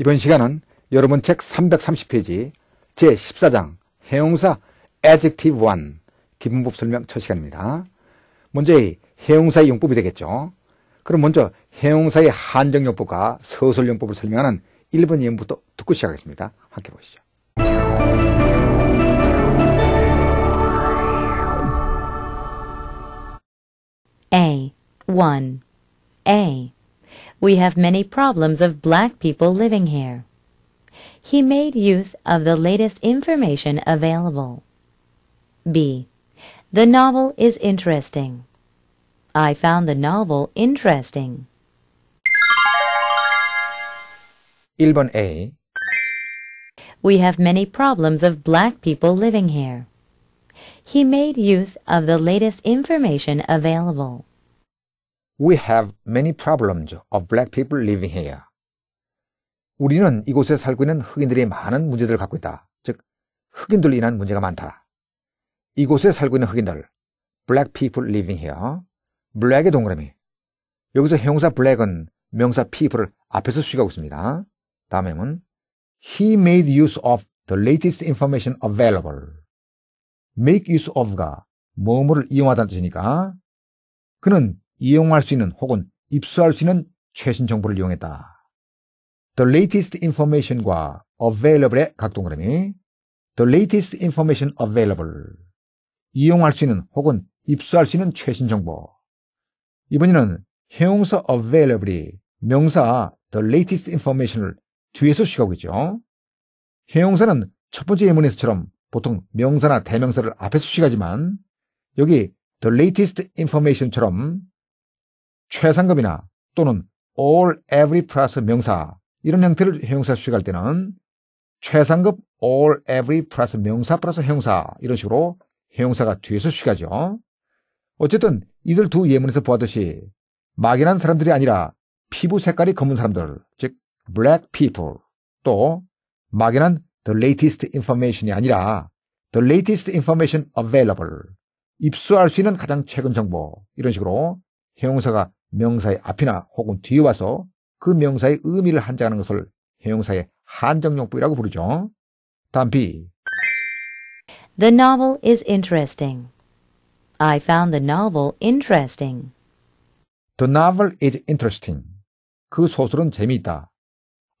이번 시간은 여러분 책 330페이지 제14장 해용사 adjective 1 기본법 설명 첫 시간입니다. 먼저 해용사의 용법이 되겠죠. 그럼 먼저 해용사의 한정용법과 서술용법을 설명하는 1번 예문부터 듣고 시작하겠습니다. 함께 보시죠. 1 A We have many problems of black people living here. He made use of the latest information available. B. The novel is interesting. I found the novel interesting. 1번 A We have many problems of black people living here. He made use of the latest information available. We have many problems of black people living here. 우리는 이곳에 살고 있는 흑인들이 많은 문제들을 갖고 있다. 즉, 흑인들로 인한 문제가 많다. 이곳에 살고 있는 흑인들, black people living here. black의 동그라미. 여기서 형사 black은 명사 people을 앞에서 수식하고 있습니다. 다음에는 he made use of the latest information available. make use of가 뭐뭐를 이용하다는 뜻이니까 그는 이용할 수 있는 혹은 입수할 수 있는 최신 정보를 이용했다. The latest information과 available의 각동그라미 The latest information available 이용할 수 있는 혹은 입수할 수 있는 최신 정보 이번에는 형용사 available이 명사 the latest information을 뒤에서 시가고 있죠. 형용사는 첫 번째 예문에서처럼 보통 명사나 대명사를 앞에서 시작하지만 여기 the latest information처럼 최상급이나 또는 all every 플러스 명사 이런 형태를 형용사 수식할 때는 최상급 all every 플러스 명사 플러스 형사 이런 식으로 형용사가 뒤에서 수식하죠. 어쨌든 이들 두 예문에서 보았듯이 막연한 사람들이 아니라 피부 색깔이 검은 사람들, 즉 black people 또 막연한 the latest information이 아니라 the latest information available 입수할 수 있는 가장 최근 정보 이런 식으로 형용사가 명사의 앞이나 혹은 뒤에 와서 그 명사의 의미를 한정하는 것을 형용사의 한정용법이라고 부르죠. 다음 B. The novel is interesting. I found the novel interesting. The novel is interesting. 그 소설은 재미있다.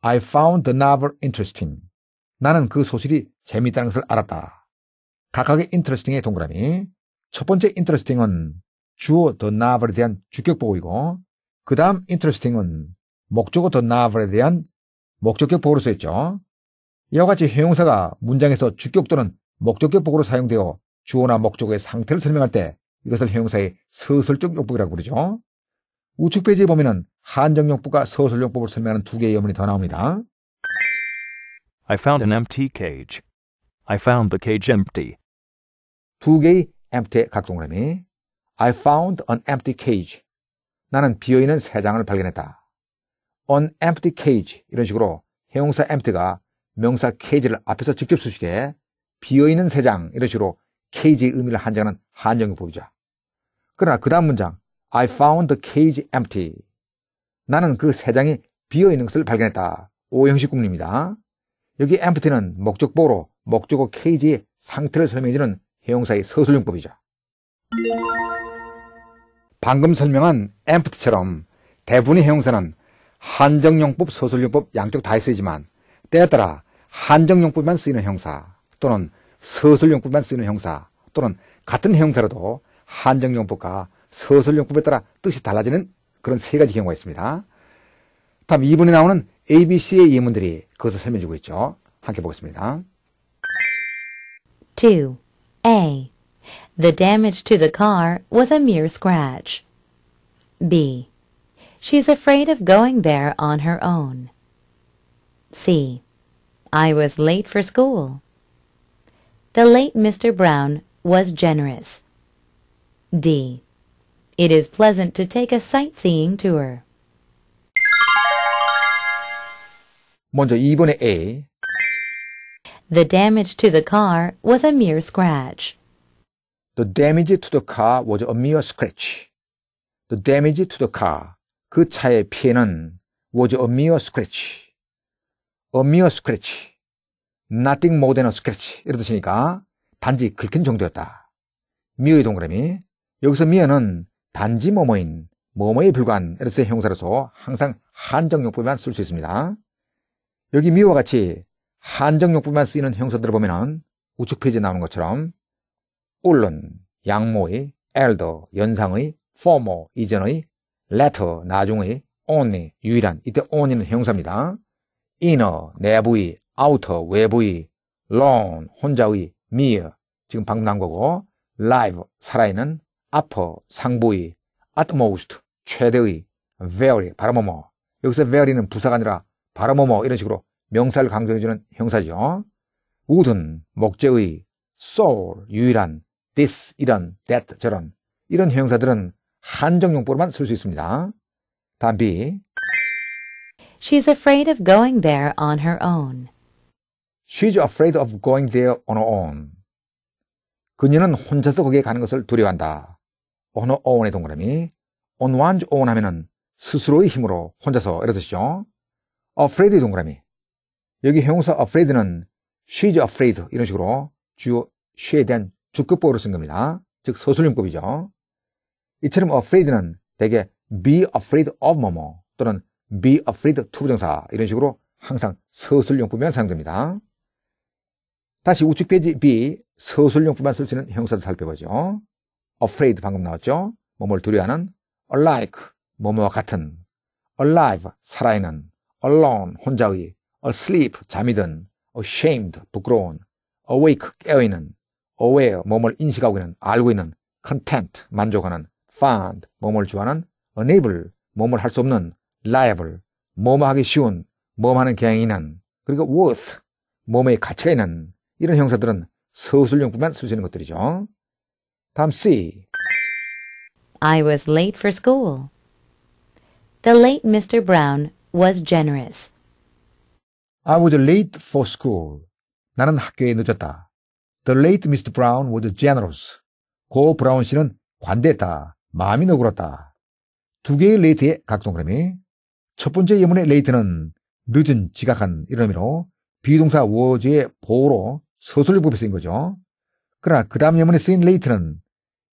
I found the novel interesting. 나는 그 소설이 재미있다는 것을 알았다. 각각의 interesting의 동그라미. 첫 번째 interesting은 주어 t 나 e 버 o 에 대한 주격보고이고 그 다음 interesting은 목적어 t 나 e 버 o 에 대한 목적격보고로 쓰였죠. 이와 같이 형용사가 문장에서 주격 또는 목적격보고로 사용되어 주어나 목적어의 상태를 설명할 때 이것을 형용사의 서술적 용법이라고 부르죠. 우측 페이지 에보면 한정 용법과 서술 용법을 설명하는 두 개의 예문이 더 나옵니다. I found an empty cage. I found the cage empty. 두 개의 empty의 각동그라미. I found an empty cage. 나는 비어있는 새 장을 발견했다. an empty cage 이런 식으로 형용사 empty가 명사 cage를 앞에서 직접 수식해 비어있는 새장 이런 식으로 cage의 의미를 한정하는 한정용법이죠. 그러나 그 다음 문장 I found the cage empty. 나는 그새 장이 비어있는 것을 발견했다. 오형식 구문입니다. 여기 empty는 목적보로 목적어 cage의 상태를 설명해주는 형용사의 서술용법이죠. 방금 설명한 앰프트처럼 대부분의 형사는 한정용법, 서술용법 양쪽 다에 쓰이지만 때에 따라 한정용법만 쓰이는 형사 또는 서술용법만 쓰이는 형사 또는 같은 형사라도 한정용법과 서술용법에 따라 뜻이 달라지는 그런 세 가지 경우가 있습니다. 다음 2분에 나오는 ABC의 예문들이 그것을 설명해주고 있죠. 함께 보겠습니다. 2. A. The damage to the car was a mere scratch. B. She's afraid of going there on her own. C. I was late for school. The late Mr. Brown was generous. D. It is pleasant to take a sightseeing tour. 먼저 2번의 A. The damage to the car was a mere scratch. The damage to the car was a mere scratch. The damage to the car. 그 차의 피해는 was a mere scratch. A mere scratch. Nothing more than a scratch. 이런 뜻이니까 단지 긁힌 정도였다. 미의 동그라미. 여기서 미어는 단지 뭐뭐인, 뭐뭐에 불과한 에르스의 형사로서 항상 한정용법만 쓸 수 있습니다. 여기 미와 같이 한정용법만 쓰이는 형사들을 보면 우측 페이지에 나오는 것처럼 물른 양모의 엘더 연상의 former 이전의 letter 나중의 only 유일한 이때 only는 형사입니다. inner 내부의 outer 외부의 lone 혼자의 mere 지금 방금 난 거고 live 살아있는 upper 상부의 utmost 최대의 very 바로모모 여기서 very는 부사가 아니라 바로모모 이런 식으로 명사를 강조해주는 형사죠. 우든 목재의 soul 유일한 this, 이런, that, 저런 이런 형용사들은 한정용법으로만 쓸 수 있습니다. 다음 B. She's afraid of going there on her own. She's afraid of going there on her own. 그녀는 혼자서 거기에 가는 것을 두려워한다. on her own의 동그라미. on one's own 하면은 스스로의 힘으로 혼자서 이런 뜻이죠. afraid의 동그라미. 여기 형용사 afraid는 she's afraid 이런 식으로 주어 she에 대한 주급법으로 쓴 겁니다. 즉 서술형법이죠. 이처럼 afraid는 대개 be afraid of 뭐뭐 또는 be afraid to 부정사 이런 식으로 항상 서술용법만 사용됩니다. 다시 우측 페이지 B 서술용법만 쓸 수 있는 형사도 살펴보죠. afraid 방금 나왔죠. 뭐뭐를 두려워하는 alike 뭐뭐와 같은 alive 살아있는 alone 혼자의 asleep 잠이 든 ashamed 부끄러운 awake 깨어있는 aware, 몸을 인식하고 있는, 알고 있는, content, 만족하는, find, 몸을 좋아하는, enable, 몸을 할 수 없는, liable, 몸 하기 쉬운, 몸 하는 경향이 있는, 그리고 worth, 몸의 가치가 있는, 이런 형사들은 서술용품만 쓸수 있는 것들이죠. 다음 C. I was late for school. The late Mr. Brown was generous. I was late for school. 나는 학교에 늦었다. The late Mr. Brown was generous. 고 브라운 씨는 관대했다. 마음이 너그럽다. 두 개의 레이트의 각 동그라미. 첫 번째 예문의 레이트는 늦은 지각한 이런 의미로 비동사 워즈의 보호로 서술리 법에 쓰인 거죠. 그러나 그 다음 예문에 쓰인 레이트는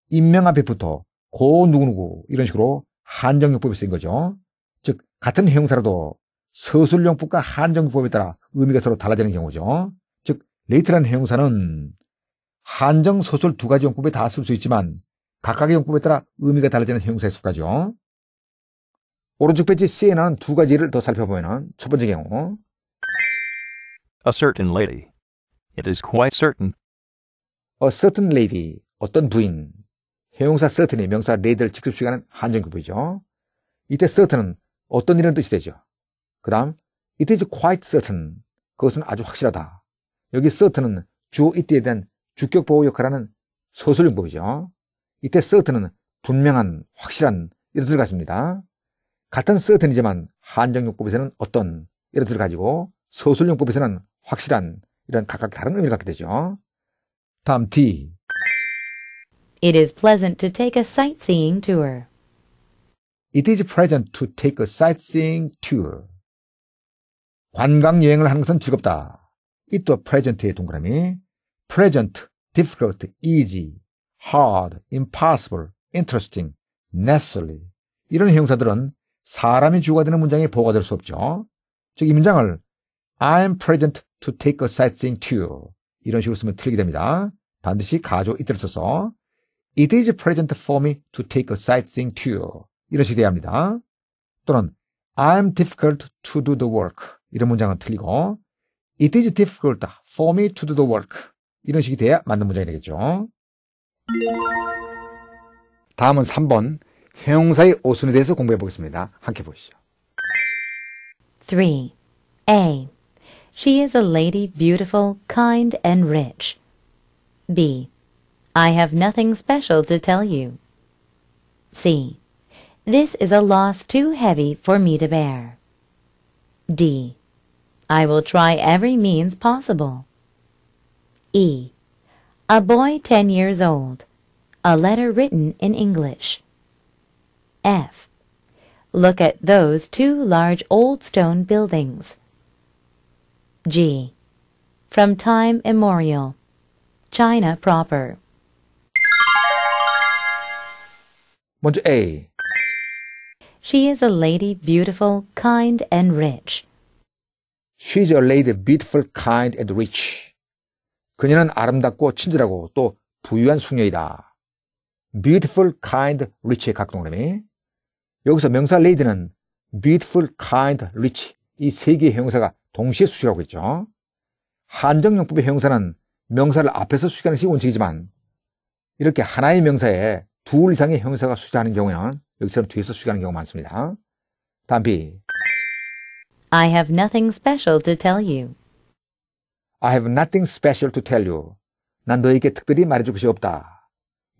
인명 앞에 붙어 고 누구누구 이런 식으로 한정용법에 쓰인 거죠. 즉 같은 형사라도 서술용법과 한정용법에 따라 의미가 서로 달라지는 경우죠. 레이트라는 형용사는 한정 소설 두 가지 용법에 다 쓸 수 있지만 각각의 용법에 따라 의미가 달라지는 형용사에 속하죠. 오른쪽 페이지 C에 나는 두 가지를 더 살펴보면 첫 번째 경우 A certain lady. It is quite certain. A certain lady. 어떤 부인. 형용사 certain이 명사 lady를 직접 수행하는 한정급이죠. 이때 certain은 어떤 이런 뜻이 되죠. 그 다음 it is quite certain. 그것은 아주 확실하다. 여기 서트는 주 이때에 대한 주격 보호 역할을 하는 서술용법이죠. 이때 서트는 분명한 확실한 이런 같습니다 같은 서튼이지만 한정용법에서는 어떤 이런 들을 가지고 서술용법에서는 확실한 이런 각각 다른 의미를 갖게 되죠. 다음 D. It is pleasant to take a sightseeing tour. It is pleasant to take a sightseeing tour. 관광 여행을 하는 것은 즐겁다. 이또 present의 동그라미 present, difficult, easy, hard, impossible, interesting, necessary 이런 형사들은 사람이 주가 되는 문장에 보호가 될 수 없죠. 즉 이 문장을 I'm present to take a sightseeing tour 이런 식으로 쓰면 틀리게 됩니다. 반드시 가조 이때를 써서 It is present for me to take a sightseeing tour 이런 식이 돼야 합니다. 또는 I'm difficult to do the work 이런 문장은 틀리고 It is difficult for me to do the work. 이런 식이 돼야 맞는 문장이 되겠죠. 다음은 3번 형용사의 오순에 대해서 공부해 보겠습니다. 함께 보시죠. 3. A. She is a lady beautiful, kind, and rich. B. I have nothing special to tell you. C. This is a loss too heavy for me to bear. D. I will try every means possible. E. A boy ten years old. A letter written in English. F. Look at those two large old stone buildings. G. From time immemorial. China proper. 먼저 A. She is a lady beautiful, kind, and rich. She's a lady beautiful, kind and rich. 그녀는 아름답고 친절하고 또 부유한 숙녀이다. beautiful, kind, rich의 각동그라미. 여기서 명사 lady는 beautiful, kind, rich 이 세 개의 형용사가 동시에 수식하고 있죠. 한정용법의 형용사는 명사를 앞에서 수식하는 식이 원칙이지만 이렇게 하나의 명사에 둘 이상의 형용사가 수식하는 경우에는 여기처럼 뒤에서 수식하는 경우가 많습니다. 다음 B. I have nothing special to tell you. I have nothing special to tell you. 난 너에게 특별히 말해줄 것이 없다.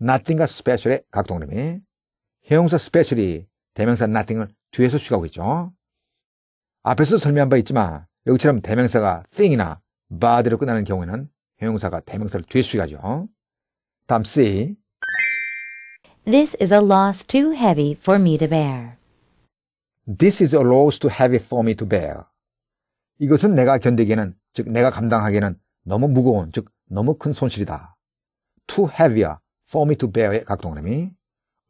nothing과 special의 각동그림이 형용사 special이 대명사 nothing을 뒤에서 추가하고 있죠. 앞에서 설명한 바 있지만 여기처럼 대명사가 thing이나 body로 끝나는 경우에는 형용사가 대명사를 뒤에 수익하죠. 다음 C. This is a loss too heavy for me to bear. This is a load too heavy for me to bear. 이것은 내가 견디기에는, 즉 내가 감당하기에는 너무 무거운, 즉 너무 큰 손실이다. Too heavy야, for me to bear의 각동그라이 A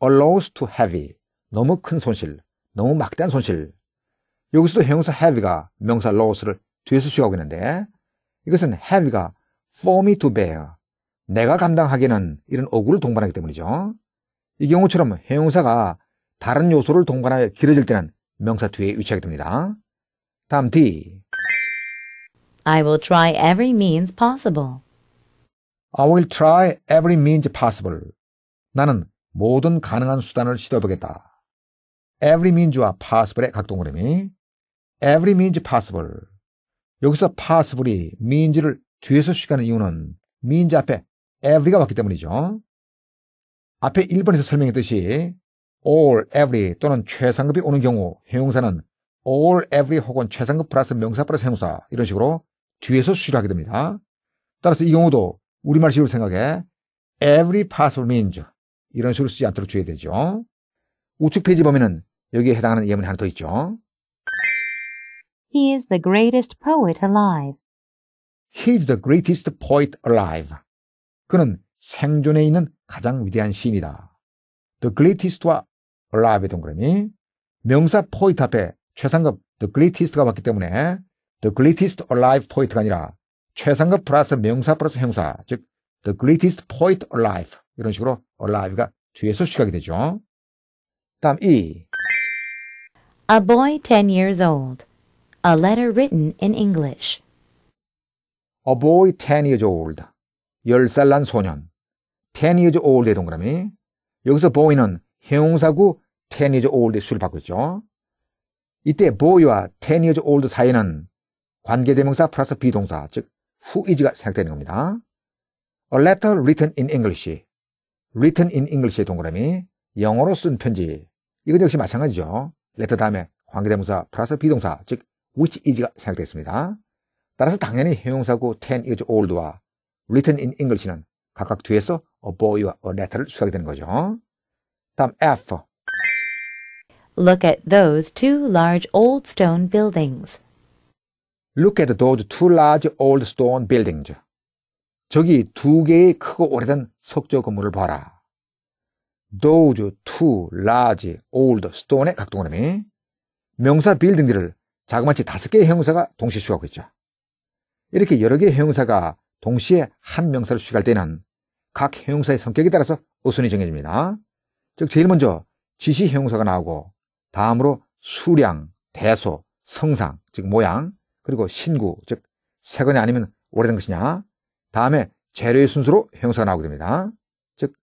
load too heavy, 너무 큰 손실, 너무 막대한 손실. 여기서도 형용사 heavy가 명사 load를 뒤에서 수용하고 있는데 이것은 heavy가 for me to bear, 내가 감당하기에는 이런 억울을 동반하기 때문이죠. 이 경우처럼 형용사가 다른 요소를 동반하여 길어질 때는 명사 뒤에 위치하게 됩니다. 다음 D. I will try every means possible. I will try every means possible. 나는 모든 가능한 수단을 시도해보겠다. every means와 possible의 각동 그림이 every means possible. 여기서 possible이 means를 뒤에서 쉬가는 이유는 means 앞에 every가 왔기 때문이죠. 앞에 1번에서 설명했듯이 all, every 또는 최상급이 오는 경우 형용사는 all, every 혹은 최상급 플러스 명사 플러스 형용사 이런 식으로 뒤에서 수시를 하게 됩니다. 따라서 이 경우도 우리말식으로 생각해 every possible means 이런 식으로 쓰지 않도록 주의해야 되죠. 우측 페이지 보면은 여기에 해당하는 예문이 하나 더 있죠. He is the greatest poet alive. He is the greatest poet alive. 그는 생존에 있는 가장 위대한 시인이다. The Greatest와 Alive의 동그라미 명사 포인트 앞에 최상급 The Greatest가 왔기 때문에 The Greatest Alive 포인트가 아니라 최상급 플러스 명사 플러스 형사 즉 The Greatest p o i t Alive 이런 식으로 Alive가 뒤에서 시각이 되죠. 다음 E A boy ten years old. A letter written in English. A boy ten years old. 10살 난 소년. Ten years old의 동그라미. 여기서 보이는 형용사구 ten years old 수를 바꾸죠. 이때 보이와 ten years old 사이에는 관계대명사 플러스 비동사, 즉 who is가 생략되는 겁니다. A letter written in English, written in English의 동그라미, 영어로 쓴 편지. 이건 역시 마찬가지죠. letter 다음에 관계대명사 플러스 비동사, 즉 which is가 생략됐습니다. 따라서 당연히 형용사구 ten years old와 written in English는 각각 뒤에서 boy와 letter를 수하게 되는 거죠. 다음 F. Look at those two large old stone buildings. Look at those two large old stone buildings. 저기 두 개의 크고 오래된 석조 건물을 봐라. Those two large old stone의 각 동그라미. 명사 빌딩들을 자그마치 다섯 개의 형용사가 동시에 수하고 있죠. 이렇게 여러 개의 형용사가 동시에 한 명사를 수식할 때는 각 형용사의 성격에 따라서 어순이 정해집니다. 즉 제일 먼저 지시 형용사가 나오고 다음으로 수량, 대소, 성상, 즉 모양, 그리고 신구, 즉세거이 아니면 오래된 것이냐. 다음에 재료의 순서로 형용사가 나오게 됩니다. 즉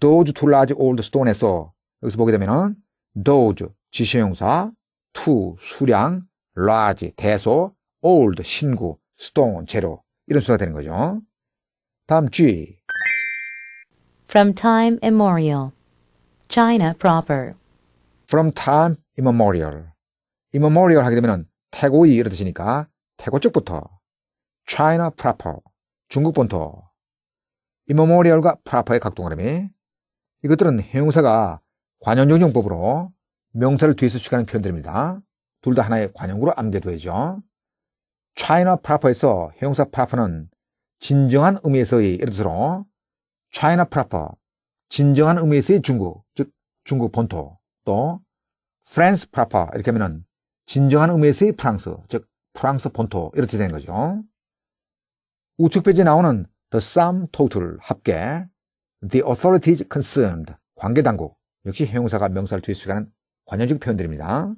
those two large old stone에서 여기서 보게 되면은 those 지시 형용사, to 수량, large 대소, old 신구, stone 재료 이런 순서가 되는 거죠. 다음 G From time immemorial. China proper. From time immemorial. immemorial 하게 되면 태고이 이런 뜻이니까 태고 쪽부터. China proper. 중국 본토. immemorial과 proper의 각동그라미. 이것들은 형용사가 관용용용법으로 명사를 뒤에서 수식하는 표현들입니다. 둘 다 하나의 관용구로 암기돼야죠. China proper에서 형용사 proper는 진정한 의미에서의 이런 뜻으로 China proper, 진정한 의미에서의 중국, 즉 중국 본토, 또 France proper 이렇게 하면은 진정한 의미에서의 프랑스, 즉 프랑스 본토 이렇게 되는 거죠. 우측 페이지에 나오는 the sum total 합계, the authorities concerned 관계 당국 역시 형용사가 명사를 뒤에 수행하는 관련적 표현들입니다.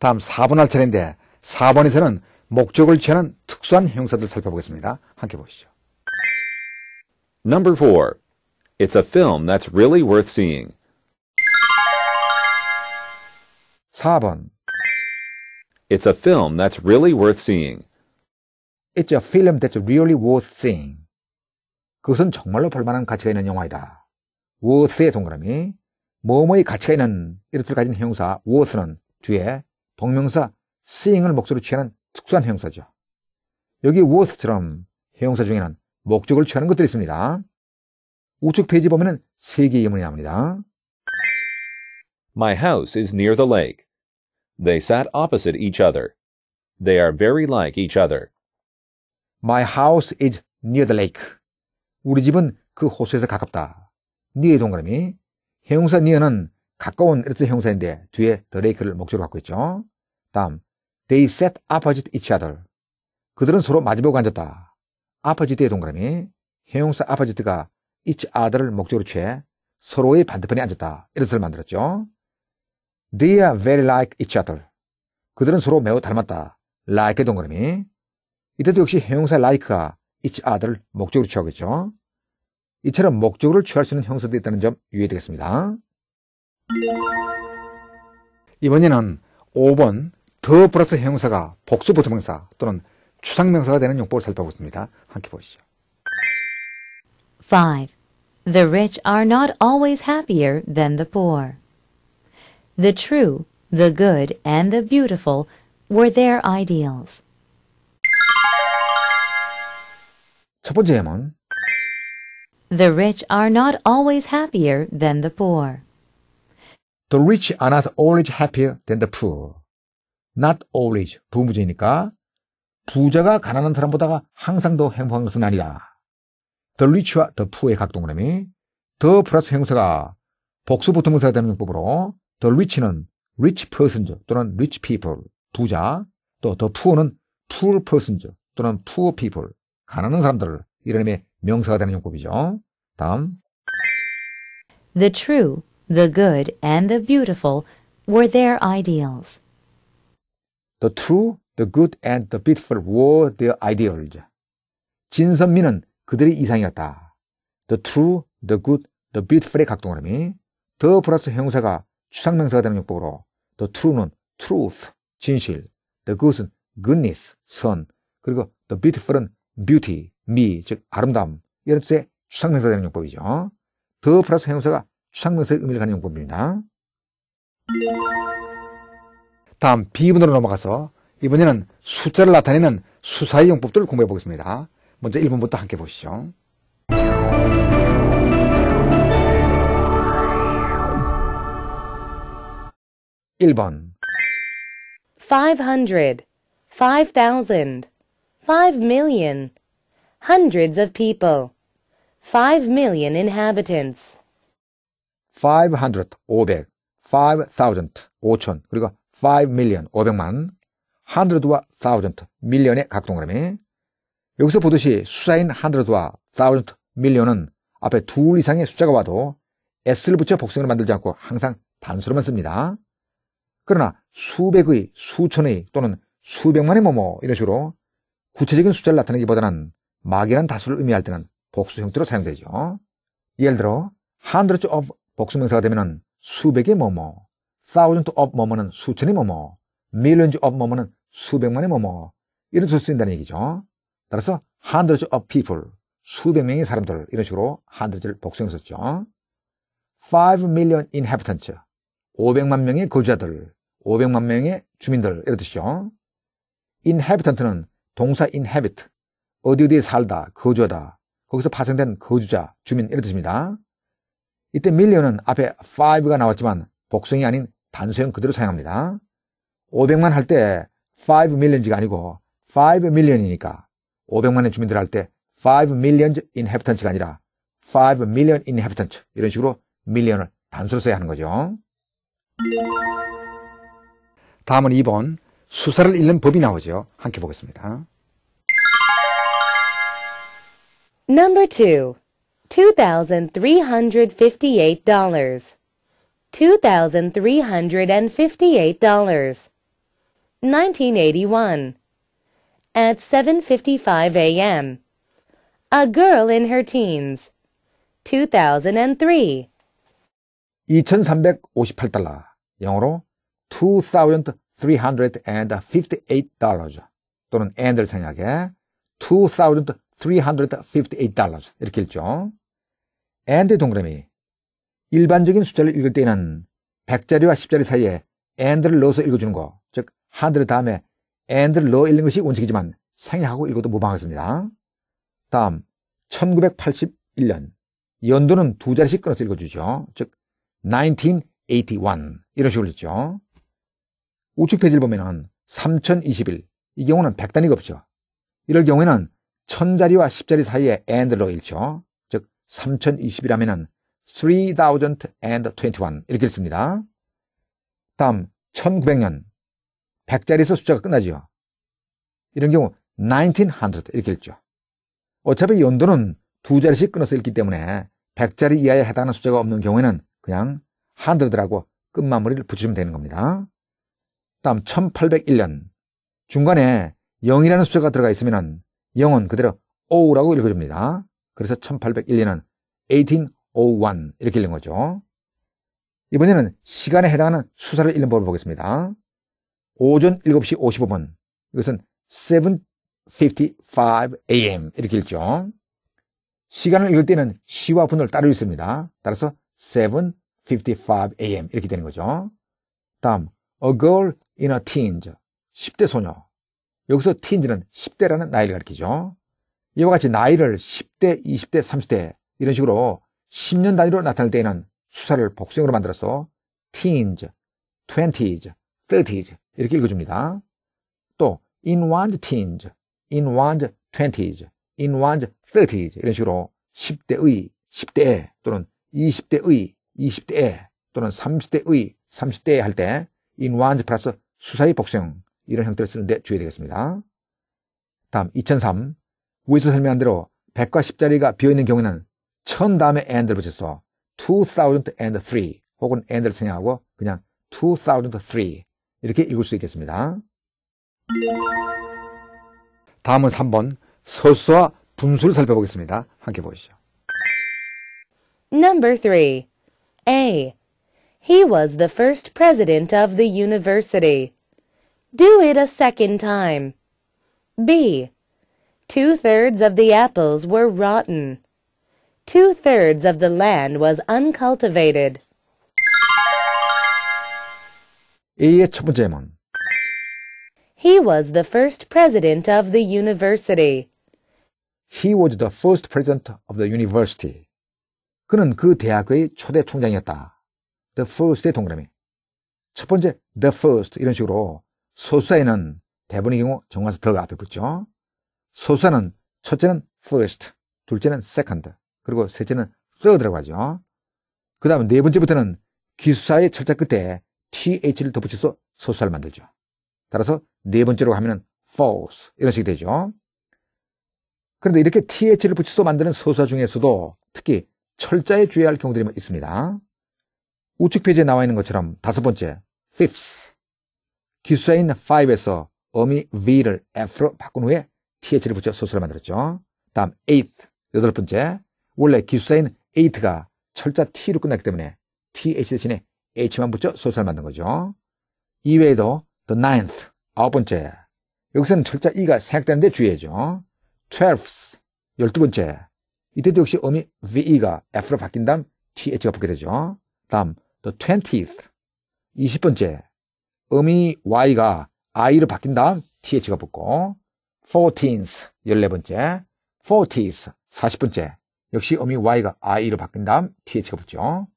다음 4번 할 차례인데 4번에서는 목적을 취하는 특수한 형사들 살펴보겠습니다. 함께 보시죠. Number 4. It's a film that's really worth seeing. 4번 It's a film that's really worth seeing. It's a film that's really worth seeing. 그것은 정말로 볼만한 가치가 있는 영화이다. worth의 동그라미, 뭐뭐의 가치가 있는 이렇듯 가진 형사 worth는 뒤에 동명사 seeing을 목소리로 취하는 특수한 형사죠 여기 worth처럼 형사 중에는 목적을 취하는 것들이 있습니다. 우측 페이지 보면은 세 개의 예문이 나옵니다. My house is near the lake. They sat opposite each other. They are very like each other. My house is near the lake. 우리 집은 그 호수에서 가깝다. 니의 동그라미. 형용사 니어는 가까운 이렇듯 형사인데 뒤에 the lake를 목적으로 갖고 있죠. 다음, they sat opposite each other. 그들은 서로 마주보고 앉았다. 아파지트의 동그라미, 형용사 아파지트가 each other를 목적으로 취해 서로의 반대편에 앉았다. 이런 뜻을 만들었죠. They are very like each other. 그들은 서로 매우 닮았다. like의 동그라미. 이때도 역시 형용사 like가 each other를 목적으로 취하겠죠. 이처럼 목적으로 취할 수 있는 형사도 있다는 점 유의되겠습니다. 이번에는 5번 더 플러스 형용사가 복수 보통 명사 또는 추상명사가 되는 용법을 살펴보겠습니다. 함께 보시죠. 5. The rich are not always happier than the poor. The true, the good, and the beautiful were their ideals. 첫 번째 예문 The rich are not always happier than the poor. The rich are not always happier than the poor. Not always 부무제니까 부자가 가난한 사람보다가 항상 더 행복한 것은 아니다. 더 리치와 더 푸의 각동그램이 더 플러스 형사가 복수 보통 형사가 되는 용법으로 더 리치는 rich person 또는 rich people 부자 또더 푸어는 poor person 또는 poor people 가난한 사람들 이런 의미의 명사가 되는 용법이죠. 다음 The true, the good, and the beautiful were their ideals. The true, The good and the beautiful were their ideals. 진선미는 그들의 이상이었다. The true, the good, the beautiful의 각동어름이 the 플러스 형용사가 추상명사가 되는 용법으로 the true는 truth, 진실, the good은 goodness, 선, 그리고 the beautiful은 beauty, 미, 즉 아름다움 이런 뜻의 추상명사 되는 용법이죠. the 플러스 형용사가 추상명사의 의미를 가는 용법입니다. 다음 비문으로 넘어가서 이번에는 숫자를 나타내는 수사의 용법들을 공부해 보겠습니다. 먼저 1번부터 함께 보시죠. (1번) 500 5000 5 million hundreds of people 5 million inhabitants 500 500 5000 5000 그리고 5 million 500만 hundred와 thousand, 밀리언의 각 동그라미. 여기서 보듯이 수사인 hundred와 thousand, 밀리언은 앞에 둘 이상의 숫자가 와도 s를 붙여 복성을 만들지 않고 항상 단수로만 씁니다. 그러나 수백의, 수천의 또는 수백만의 뭐뭐 이런 식으로 구체적인 숫자를 나타내기보다는 막연한 다수를 의미할 때는 복수 형태로 사용되죠. 예를 들어 hundreds of 복수명사가 되면 수백의 뭐뭐, thousand of 뭐뭐는 수천의 뭐뭐, millions of 뭐뭐는 수백만의 뭐뭐 이런 뜻을 쓰다는 얘기죠. 따라서 hundreds of people 수백 명의 사람들 이런 식으로 hundreds를 복수해서 썼죠. 5 million inhabitants 500만 명의 거주자들 500만 명의 주민들 이런 뜻이죠. inhabitant는 동사 inhabit 어디 어디에 살다 거주하다 거기서 파생된 거주자 주민 이런 뜻입니다. 이때 million은 앞에 5가 나왔지만 복성이 아닌 단수형 그대로 사용합니다. 500만 할 때5 million지가 아니고 5 million이니까 500만의 주민들 할 때5 million inhabitant가 아니라 5 million inhabitant 이런 식으로 밀리언을 단수로 써야 하는 거죠. 다음은 2번 수사를 잃는 법이 나오죠. 함께 보겠습니다. Number 2. $2,358. $2,358. 1981. At 7:55 a.m. A girl in her teens. 2003. 2,358달러. 영어로 2,358달러. 또는 and를 생략해 2,358달러. 이렇게 읽죠. and의 동그라미. 일반적인 숫자를 읽을 때는 100자리와 10자리 사이에 and를 넣어서 읽어주는 거. 한를 다음에 앤드를 넣어 읽는 것이 원칙이지만 생략하고 읽어도 무방하겠습니다. 다음 1981년 연도는 두 자리씩 끊어서 읽어주죠. 즉 1981 이런 식으로 읽죠. 우측 페이지를 보면 은3021 이 경우는 100단위가 없죠. 이럴 경우에는 1000자리와 10자리 사이에 앤드를 넣어 읽죠. 즉 3 0 2 1하면은3021 이렇게 읽습니다. 다음 1900년 100자리에서 숫자가 끝나죠. 이런 경우 1900 이렇게 읽죠. 어차피 연도는 두 자리씩 끊어서 읽기 때문에 100자리 이하에 해당하는 숫자가 없는 경우에는 그냥 100라고 끝마무리를 붙이면 시 되는 겁니다. 다음 1801년 중간에 0이라는 숫자가 들어가 있으면 0은 그대로 O라고 읽어줍니다. 그래서 1801년은 1801 이렇게 읽는 거죠. 이번에는 시간에 해당하는 수사를 읽는 법을 보겠습니다. 오전 7시 55분. 이것은 7.55 am 이렇게 읽죠. 시간을 읽을 때는 시와 분을 따로 읽습니다. 따라서 7.55 am 이렇게 되는 거죠. 다음, a girl in a teens. 10대 소녀. 여기서 teens는 10대라는 나이를 가리키죠. 이와 같이 나이를 10대, 20대, 30대 이런 식으로 10년 단위로 나타낼 때에는 수사를 복수형으로 만들어서 teens, twenties, t h i r t s 이렇게 읽어줍니다. 또 in one's teens, in one's twenties, in one's thirties 이런 식으로 10대의, 1 0대 또는 20대의, 20대에 또는 30대의, 30대에 할때 in one's 플러스 수사의 복수형 이런 형태를 쓰는데 주의해야 되겠습니다. 다음 2003 위에서 설명한 대로 100과 10자리가 비어있는 경우에는 1000 다음에 and를 붙여서 2003 and 3 혹은 and를 생략하고 그냥 2003 이렇게 읽을 수 있겠습니다. 다음은 3번 서수와 분수를 살펴보겠습니다. 함께 보시죠. Number 3. A. He was the first president of the university. Do it a second time. B. Two-thirds of the apples were rotten. Two-thirds of the land was uncultivated. A의 첫 번째 예문. He was the first president of the university. He was the first president of the university. 그는 그 대학의 초대 총장이었다. The first의 동그라미. 첫 번째 the first 이런 식으로 소수사에는 대부분의 경우 정관사 더가 앞에 붙죠. 소수사는 첫째는 first, 둘째는 second, 그리고 셋째는 third라고 하죠. 그 다음 네 번째부터는 기수사의 철자 끝에 th를 덧붙여서 소수사를 만들죠. 따라서 네 번째로 하면은 false 이런 식이 되죠. 그런데 이렇게 th를 붙여서 만드는 소수사 중에서도 특히 철자에 주의할 경우들이 있습니다. 우측 페이지에 나와 있는 것처럼 다섯 번째 fifth 기수사인 f i v e 에서 어미 v를 f로 바꾼 후에 th를 붙여 소수를 만들었죠. 다음 eighth 여덟 번째 원래 기수사인 8가 철자 t로 끝났기 때문에 th 대신에 h만 붙여 소설 만든 거죠. 이외에도 the ninth, 아홉 번째. 여기서는 철자 e가 생략되는데 주의해죠. twelfth, 열두 번째. 이때도 역시 음이 ve가 f로 바뀐 다음 th가 붙게 되죠. 다음 the twentieth, 이십 번째. 음이 y가 i로 바뀐 다음 th가 붙고 fourteenth, 열네 번째. fortieth, 사십 번째. 역시 음이 y가 i로 바뀐 다음 th가 붙죠.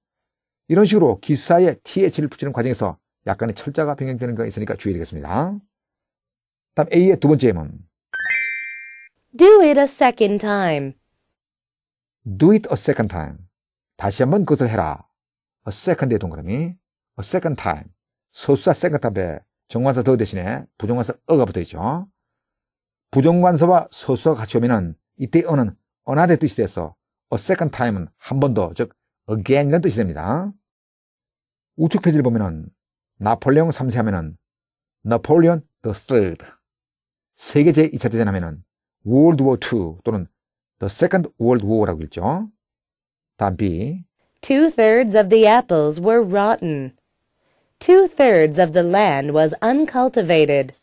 이런 식으로 기사에 th를 붙이는 과정에서 약간의 철자가 변경되는 거 있으니까 주의되겠습니다. 다음 A의 두 번째 예문. Do it a second time. Do it a second time. 다시 한번 그것을 해라. A second의 동그라미. A second time. 소수사 second time에 정관사 더 대신에 부정관사 어가 붙어 있죠. 부정관사와 소수사가 같이 오면은 이때 어는 어나의 뜻이 돼서 a second time은 한 번 더, 즉 again이라는 뜻이 됩니다. 우측 페이지를 보면은 나폴레옹 3세 하면은 나폴레온 the third 세계 제2차 대전 하면은 World War II 또는 the Second World War라고 읽죠. 다음 B. Two thirds of the apples were rotten. Two thirds of the land was uncultivated.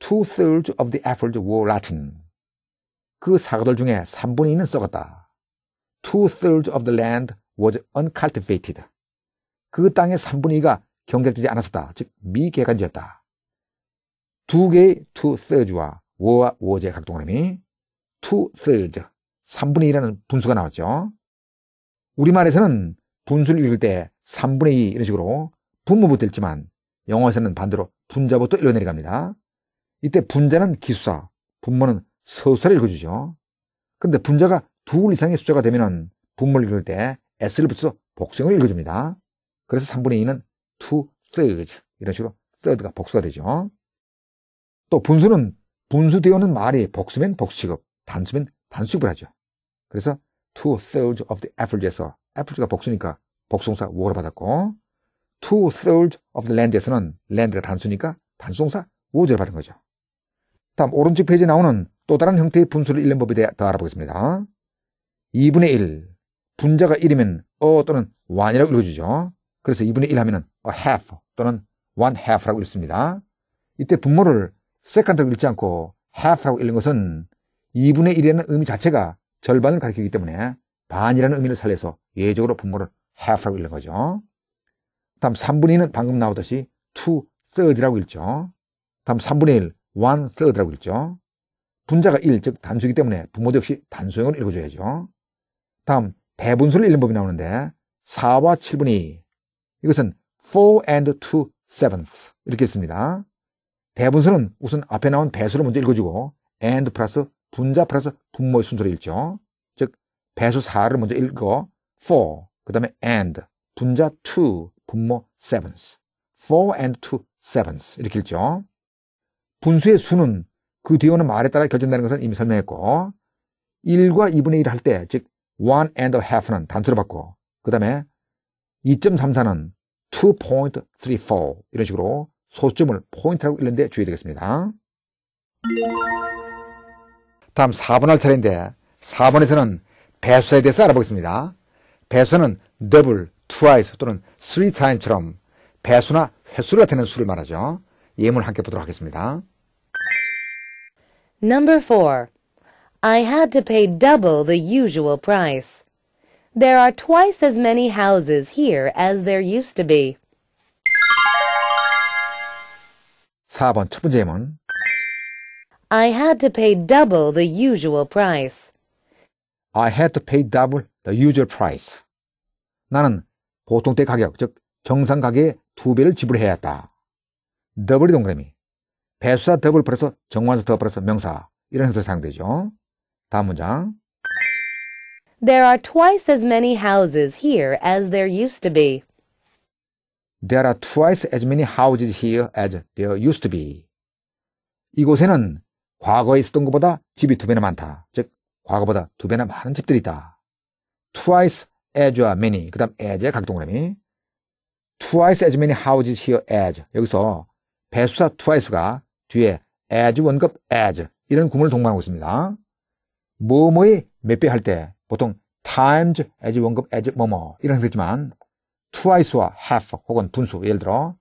Two thirds of the apples were rotten. 그 사과들 중에 3분의 2는 썩었다. Two thirds of the land was uncultivated. 그 땅의 3분의 2가 경작되지 않았었다. 즉 미개간지였다. 두 개의 투세 o t 와 워와 워제 각동그램이 투세 o t 3분의 2라는 분수가 나왔죠. 우리말에서는 분수를 읽을 때 3분의 2 이런 식으로 분모부터 읽지만 영어에서는 반대로 분자부터 읽어내려갑니다. 이때 분자는 기수사, 분모는 서술을 읽어주죠. 그런데 분자가 둘 이상의 숫자가 되면 분모를 읽을 때 s를 붙여서 복성을 읽어줍니다. 그래서 3분의 2는 2 third 이런 식으로 third가 복수가 되죠. 또 분수는 분수되어는 말이 복수면 복수직업 단수면 단수급을 하죠. 그래서 two thirds of the apple에서 apple가 복수니까 복수공사 wo를 받았고 two thirds of the land에서는 land가 단수니까 단수공사 wo를 받은 거죠. 다음 오른쪽 페이지에 나오는 또 다른 형태의 분수를 읽는 법에 대해 더 알아보겠습니다. 2분의 1, 분자가 1이면 어 또는 완이라고 읽어주죠. 그래서 2분의 1 하면은 half 또는 one half라고 읽습니다. 이때 분모를 second라고 읽지 않고 half라고 읽는 것은 2분의 1이라는 의미 자체가 절반을 가리키기 때문에 반이라는 의미를 살려서 예외적으로 분모를 half라고 읽는 거죠. 다음 3분의 1는 방금 나오듯이 two third라고 읽죠. 다음 3분의 1, one third라고 읽죠. 분자가 1, 즉 단수이기 때문에 분모도 역시 단수형으로 읽어줘야죠. 다음 대분수를 읽는 법이 나오는데 4와 7분의 2, 이것은 4 and 2 sevenths 이렇게 씁니다. 대분수는 우선 앞에 나온 배수를 먼저 읽어주고 and 플러스 분자 플러스 분모의 순서로 읽죠. 즉 배수 4를 먼저 읽어 4, 그 다음에 and, 분자 2, 분모 7s 4 and 2 7s 이렇게 읽죠. 분수의 수는 그 뒤에 오는 말에 따라 결정되는 것은 이미 설명했고 1과 2분의 1 할때 즉1 and a half는 단수로 받고 그 다음에 2.34는 2.34 이런 식으로 소수점을 포인트라고 읽는데 주의해야 되겠습니다. 다음 4번 할 차례인데 4번에서는 배수에 대해서 알아보겠습니다. 배수는 double, twice 또는 three time처럼 배수나 횟수를 나타내는 수를 말하죠. 예문을 함께 보도록 하겠습니다. Number 4. I had to pay double the usual price. There are twice as many houses here as there used to be. 4번 첫 번째 문 I had to pay double the usual price. I had to pay double the usual price. 나는 보통 때 가격, 즉 정상 가격의 두 배를 지불해야 했다. 더블이 동그라미. 배수사 더블 플러스 정관사 더블 플러스 명사. 이런 형태로 사용되죠. 다음 문장. There are twice as many houses here as there used to be. There are twice as many houses here as there used to be. 이곳에는 과거에 있었던 것보다 집이 두 배나 많다. 즉, 과거보다 두 배나 많은 집들이 있다. twice as many. 그 다음 as의 각동그라미. twice as many houses here as. 여기서 배수사 twice가 뒤에 as 원급 as 이런 구문을 동반하고 있습니다. 뭐뭐의 몇배할때 보통 times as 원급 as 뭐뭐 이런 뜻이지만 twice와 half 혹은 분수 예를 들어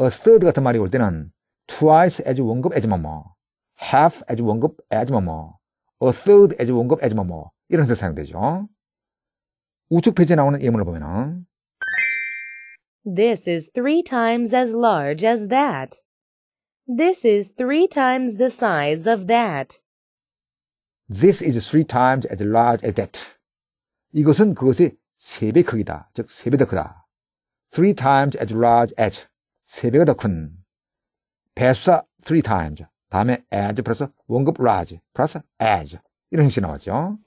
a third 같은 말이 올 때는 twice as 원급 as 뭐뭐 half as 원급 as 뭐뭐 a third as 원급 as 뭐뭐 이런 뜻 사용되죠. 우측 페이지에 나오는 예문을 보면은 This is three times as large as that. This is three times the size of that. This is three times as large as that. 이것은 그것의 3배 크기다. 즉, 3배더 크다. three times as large as. 3 배가 더 큰. 배수사 three times. 다음에 as 플러스 원급 large 플러스 as. 이런 형식이 나왔죠.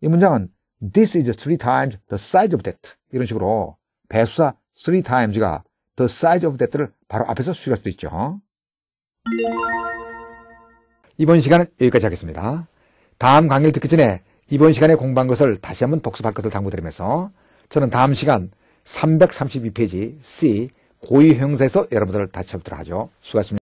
이 문장은 this is three times the size of that. 이런 식으로 배수사 three times가 the size of that를 바로 앞에서 수식할 수도 있죠. 이번 시간은 여기까지 하겠습니다. 다음 강의를 듣기 전에 이번 시간에 공부한 것을 다시 한번 복습할 것을 당부드리면서 저는 다음 시간 332페이지 C 고위형사에서 여러분들을 다시 찾도록 하죠. 수고하셨습니다.